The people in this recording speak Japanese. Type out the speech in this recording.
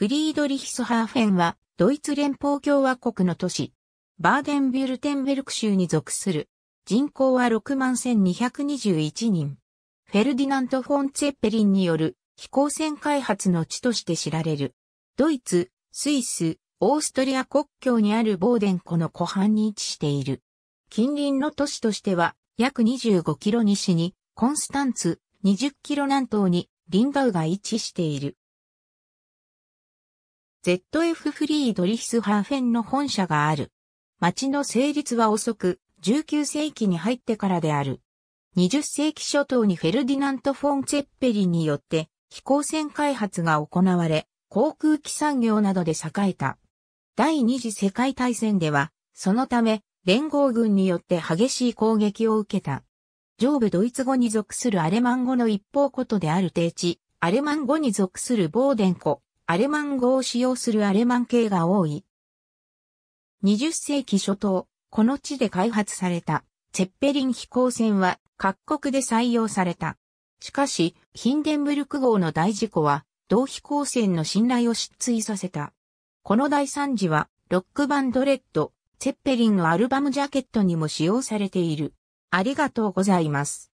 フリードリヒスハーフェンは、ドイツ連邦共和国の都市、バーデンビュルテンベルク州に属する。人口は61,221人。フェルディナント・フォン・ツェッペリンによる飛行船開発の地として知られる。ドイツ、スイス、オーストリア国境にあるボーデン湖の湖畔に位置している。近隣の都市としては、約25キロ西に、コンスタンツ、20キロ南東に、リンバウが位置している。ZF フリードリヒスハーフェンの本社がある。町の成立は遅く、19世紀に入ってからである。20世紀初頭にフェルディナント・フォン・ツェッペリンによって飛行船開発が行われ、航空機産業などで栄えた。第二次世界大戦では、そのため、連合軍によって激しい攻撃を受けた。上部ドイツ語に属するアレマン語の一方ことである定地、アレマン語に属するボーデン湖、アレマン語を使用するアレマン系が多い。20世紀初頭、この地で開発された、ツェッペリン飛行船は各国で採用された。しかし、ヒンデンブルク号の大事故は、同飛行船の信頼を失墜させた。この大惨事は、ロックバンドレッド、ツェッペリンのアルバムジャケットにも使用されている。ありがとうございます。